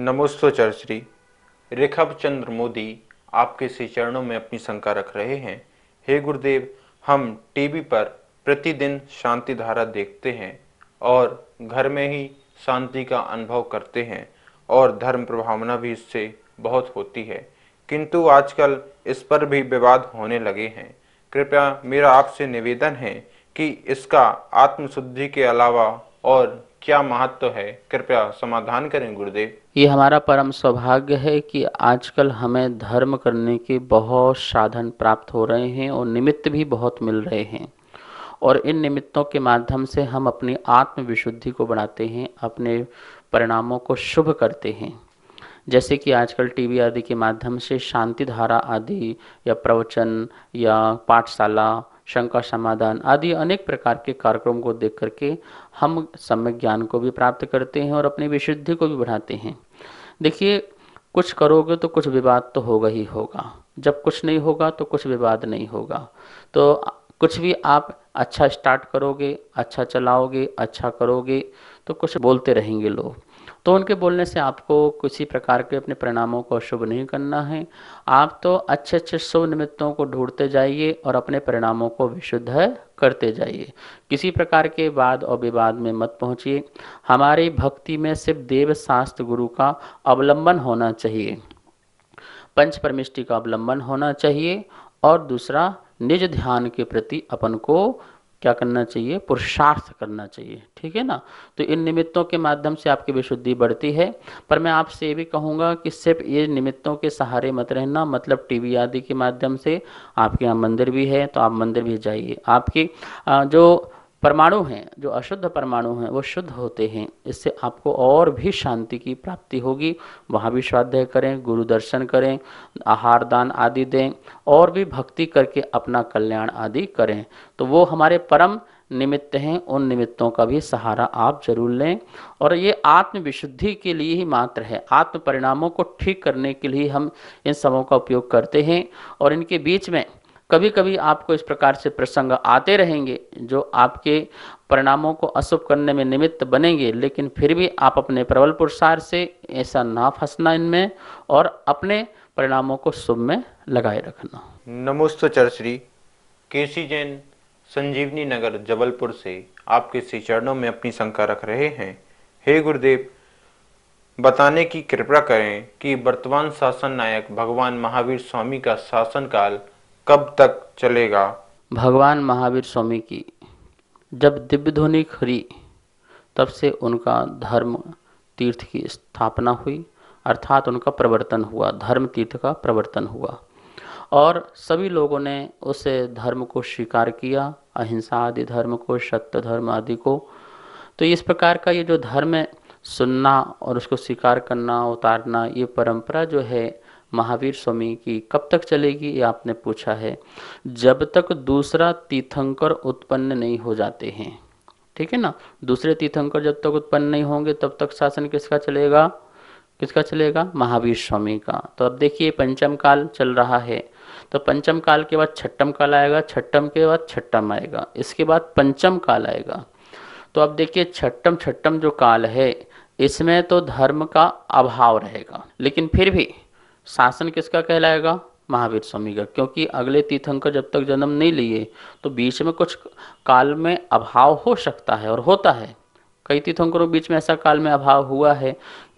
चर श्री रेखभ चंद्र मोदी आपके श्री चरणों में अपनी शंका रख रहे हैं हे गुरुदेव हम टीवी पर प्रतिदिन शांति धारा देखते हैं और घर में ही शांति का अनुभव करते हैं और धर्म प्रभावना भी इससे बहुत होती है किंतु आजकल इस पर भी विवाद होने लगे हैं कृपया मेरा आपसे निवेदन है कि इसका आत्मशुद्धि के अलावा और क्या महत्व तो है कृपया समाधान करें गुरुदेव ये हमारा परम सौभाग्य है कि आजकल हमें धर्म करने के बहुत साधन प्राप्त हो रहे हैं और निमित्त भी बहुत मिल रहे हैं और इन निमित्तों के माध्यम से हम अपनी आत्मविशुद्धि को बढ़ाते हैं अपने परिणामों को शुभ करते हैं जैसे कि आजकल टीवी आदि के माध्यम से शांति धारा आदि या प्रवचन या पाठशाला शंका समाधान आदि अनेक प्रकार के कार्यक्रम को देख करके हम सम्यक ज्ञान को भी प्राप्त करते हैं और अपनी विशुद्धि को भी बढ़ाते हैं देखिए कुछ करोगे तो कुछ विवाद तो होगा ही होगा जब कुछ नहीं होगा तो कुछ विवाद नहीं होगा तो कुछ भी आप अच्छा स्टार्ट करोगे अच्छा चलाओगे अच्छा करोगे तो कुछ बोलते रहेंगे लोग तो उनके बोलने से आपको किसी प्रकार के अपने परिणामों को शुभ नहीं करना है आप तो अच्छे अच्छे शुभ निमित्तों को ढूंढते जाइए और अपने परिणामों को विशुद्ध करते जाइए किसी प्रकार के वाद और विवाद में मत पहुंचिए हमारी भक्ति में सिर्फ देव शास्त्र गुरु का अवलंबन होना चाहिए पंच परमिष्टि का अवलंबन होना चाहिए और दूसरा निज ध्यान के प्रति अपन को क्या करना चाहिए पुरुषार्थ करना चाहिए ठीक है ना तो इन निमित्तों के माध्यम से आपकी विशुद्धि बढ़ती है पर मैं आपसे ये भी कहूँगा कि सिर्फ ये निमित्तों के सहारे मत रहना मतलब टीवी आदि के माध्यम से आपके यहाँ मंदिर भी है तो आप मंदिर भी जाइए आपकी जो परमाणु हैं जो अशुद्ध परमाणु हैं वो शुद्ध होते हैं इससे आपको और भी शांति की प्राप्ति होगी वहाँ भी स्वाध्याय करें गुरु दर्शन करें आहार दान आदि दें और भी भक्ति करके अपना कल्याण आदि करें तो वो हमारे परम निमित्त हैं उन निमित्तों का भी सहारा आप जरूर लें और ये आत्मविशुद्धि के लिए ही मात्र है आत्म परिणामों को ठीक करने के लिए हम इन सबों का उपयोग करते हैं और इनके बीच में कभी कभी आपको इस प्रकार से प्रसंग आते रहेंगे जो आपके परिणामों को अशुभ करने में निमित्त बनेंगे लेकिन फिर भी आप अपने प्रबल पुरुषार से ऐसा ना फंसना इनमें और अपने परिणामों को शुभ में लगाए रखना नमोस्तोचर श्री केसी जैन संजीवनी नगर जबलपुर से आपके श्री चरणों में अपनी शंका रख रहे हैं हे गुरुदेव बताने की कृपा करें कि वर्तमान शासन नायक भगवान महावीर स्वामी का शासन काल कब तक चलेगा भगवान महावीर स्वामी की जब दिव्य ध्वनि खरी तब से उनका धर्म तीर्थ की स्थापना हुई अर्थात उनका प्रवर्तन हुआ धर्म तीर्थ का प्रवर्तन हुआ और सभी लोगों ने उस धर्म को स्वीकार किया अहिंसा आदि धर्म को सत्य धर्म आदि को तो इस प्रकार का ये जो धर्म सुनना और उसको स्वीकार करना उतारना ये परंपरा जो है महावीर स्वामी की कब तक चलेगी ये आपने पूछा है जब तक दूसरा तीर्थंकर उत्पन्न नहीं हो जाते हैं ठीक है ना दूसरे तीर्थंकर जब तक उत्पन्न नहीं होंगे तब तक शासन किसका चलेगा किसका चलेगा महावीर स्वामी का तो अब देखिए पंचम काल चल रहा है तो पंचम काल के बाद छठम काल आएगा छठम के बाद छठम आएगा इसके बाद पंचम काल आएगा तो अब देखिए छठम छठम जो काल है इसमें तो धर्म का अभाव रहेगा लेकिन फिर भी शासन किसका कहलाएगा महावीर स्वामी का क्योंकि अगले तीर्थंकर जब तक जन्म नहीं लिए तो बीच में कुछ काल में अभाव हो सकता है और होता है कई तीर्थंकरों बीच में ऐसा काल में अभाव हुआ है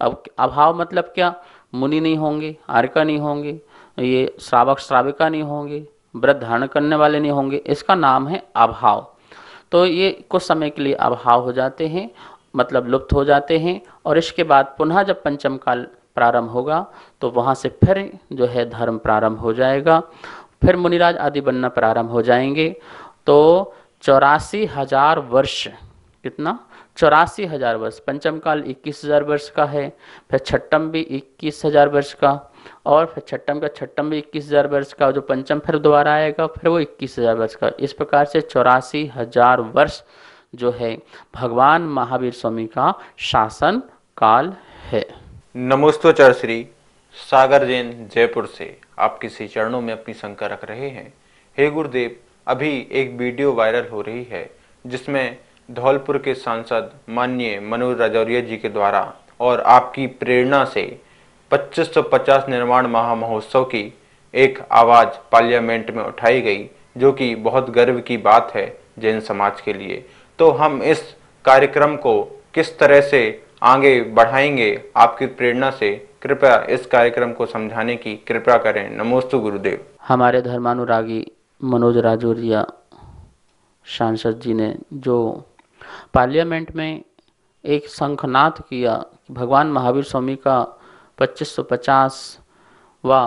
अब अभाव मतलब क्या मुनि नहीं होंगे आर्का नहीं होंगे ये श्रावक श्राविका नहीं होंगे व्रत धारण करने वाले नहीं होंगे इसका नाम है अभाव तो ये कुछ समय के लिए अभाव हो जाते हैं मतलब लुप्त हो जाते हैं और इसके बाद पुनः जब पंचम काल प्रारंभ होगा तो वहाँ से फिर जो है धर्म प्रारंभ हो जाएगा फिर मुनिराज आदि बनना प्रारंभ हो जाएंगे तो चौरासी हजार वर्ष कितना चौरासी हजार वर्ष पंचम काल इक्कीस हजार वर्ष का है फिर छठम भी इक्कीस हजार वर्ष का और फिर छठम का छठम भी इक्कीस हजार वर्ष का जो पंचम फिर दोबारा आएगा फिर वो इक्कीस हजार वर्ष का इस प्रकार से चौरासी हजार वर्ष जो है भगवान महावीर स्वामी का शासन काल है नमोस्तोचर श्री सागर जैन जयपुर से आप किसी चरणों में अपनी शंका रख रहे हैं हे गुरुदेव अभी एक वीडियो वायरल हो रही है जिसमें धौलपुर के सांसद माननीय मनोज राजौरिया जी के द्वारा और आपकी प्रेरणा से 2550 निर्माण महा महोत्सव की एक आवाज़ पार्लियामेंट में उठाई गई जो कि बहुत गर्व की बात है जैन समाज के लिए तो हम इस कार्यक्रम को किस तरह से आगे बढ़ाएंगे आपकी प्रेरणा से कृपया इस कार्यक्रम को समझाने की कृपा करें नमोस्तु गुरुदेव हमारे धर्मानुरागी मनोज राजौरिया सांसद जी ने जो पार्लियामेंट में एक शंखनाथ किया भगवान महावीर स्वामी का 2550 व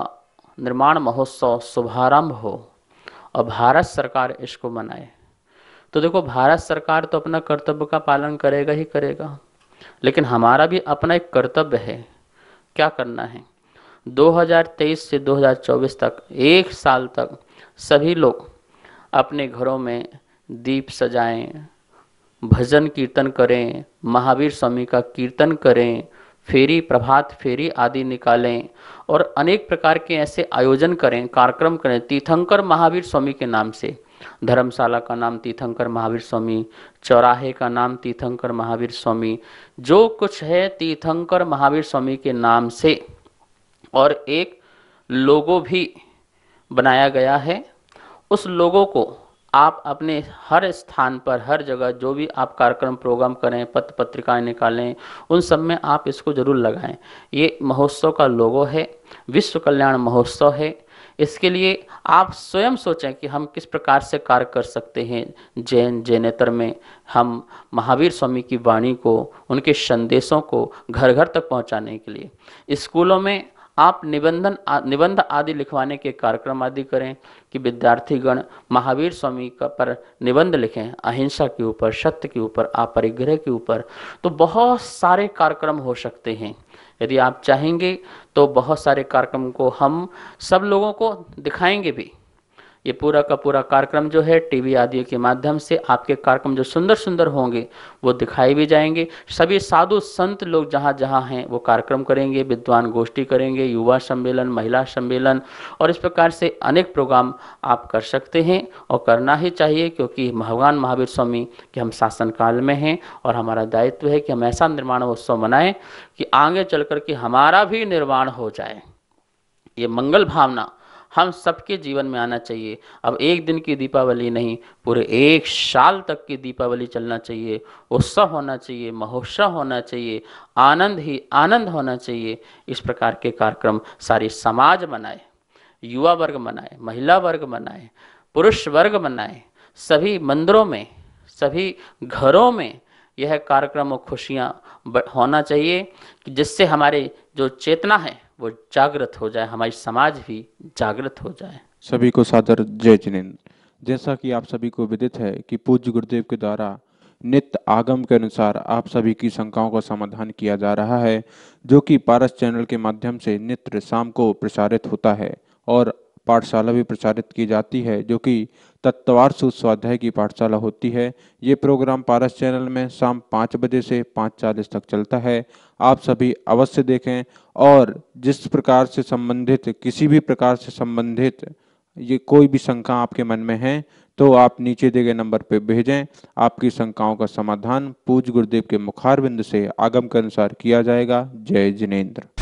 निर्माण महोत्सव शुभारंभ हो और भारत सरकार इसको मनाए तो देखो भारत सरकार तो अपना कर्तव्य का पालन करेगा ही करेगा लेकिन हमारा भी अपना एक कर्तव्य है क्या करना है 2023 से 2024 तक एक साल तक सभी लोग अपने घरों में दीप सजाएं भजन कीर्तन करें महावीर स्वामी का कीर्तन करें फेरी प्रभात फेरी आदि निकालें और अनेक प्रकार के ऐसे आयोजन करें कार्यक्रम करें तीर्थंकर महावीर स्वामी के नाम से धर्मशाला का नाम तीर्थंकर महावीर स्वामी चौराहे का नाम तीर्थंकर महावीर स्वामी जो कुछ है तीर्थंकर महावीर स्वामी के नाम से और एक लोगो भी बनाया गया है उस लोगों को आप अपने हर स्थान पर हर जगह जो भी आप कार्यक्रम प्रोग्राम करें पत्र पत्रिकाएं निकालें उन सब में आप इसको जरूर लगाएं ये महोत्सव का लोगो है विश्व कल्याण महोत्सव है इसके लिए आप स्वयं सोचें कि हम किस प्रकार से कार्य कर सकते हैं जैन जैनेतर में हम महावीर स्वामी की वाणी को उनके संदेशों को घर घर तक पहुंचाने के लिए स्कूलों में आप निबंधन निबंध आदि लिखवाने के कार्यक्रम आदि करें कि विद्यार्थीगण महावीर स्वामी का पर निबंध लिखें अहिंसा के ऊपर सत्य के ऊपर अपरिग्रह के ऊपर तो बहुत सारे कार्यक्रम हो सकते हैं यदि आप चाहेंगे तो बहुत सारे कार्यक्रम को हम सब लोगों को दिखाएंगे भी ये पूरा का पूरा कार्यक्रम जो है टीवी आदि के माध्यम से आपके कार्यक्रम जो सुंदर सुंदर होंगे वो दिखाए भी जाएंगे सभी साधु संत लोग जहाँ जहाँ हैं वो कार्यक्रम करेंगे विद्वान गोष्ठी करेंगे युवा सम्मेलन महिला सम्मेलन और इस प्रकार से अनेक प्रोग्राम आप कर सकते हैं और करना ही चाहिए क्योंकि भगवान महावीर स्वामी के हम शासन काल में हैं और हमारा दायित्व है कि हम ऐसा निर्माण उत्सव मनाएं कि आगे चल करके के हमारा भी निर्माण हो जाए ये मंगल भावना हम सबके जीवन में आना चाहिए अब एक दिन की दीपावली नहीं पूरे एक साल तक की दीपावली चलना चाहिए उत्सव होना चाहिए महोत्सव होना चाहिए आनंद ही आनंद होना चाहिए इस प्रकार के कार्यक्रम सारे समाज मनाए युवा वर्ग मनाए महिला वर्ग मनाए पुरुष वर्ग मनाए सभी मंदिरों में सभी घरों में यह कार्यक्रम और खुशियाँ होना चाहिए कि जिससे हमारे जो चेतना है वो जागृत हो जाए हमारी समाज भी जागृत हो जाए सभी को सादर जय जिनेन्द्र जैसा कि आप सभी को विदित है कि पूज्य गुरुदेव के द्वारा नित्य आगम के अनुसार आप सभी की शंकाओं का समाधान किया जा रहा है जो कि पारस चैनल के माध्यम से नित्य शाम को प्रसारित होता है और पाठशाला भी प्रचारित की जाती है जो कि तत्वार्थ स्वाध्याय की पाठशाला होती है ये प्रोग्राम पारस चैनल में शाम पाँच बजे से पाँच चालीस तक चलता है आप सभी अवश्य देखें और जिस प्रकार से संबंधित किसी भी प्रकार से संबंधित ये कोई भी शंका आपके मन में है तो आप नीचे दिए गए नंबर पर भेजें आपकी शंकाओं का समाधान पूज गुरुदेव के मुखारबिंद से आगम के अनुसार किया जाएगा जय जिनेन्द्र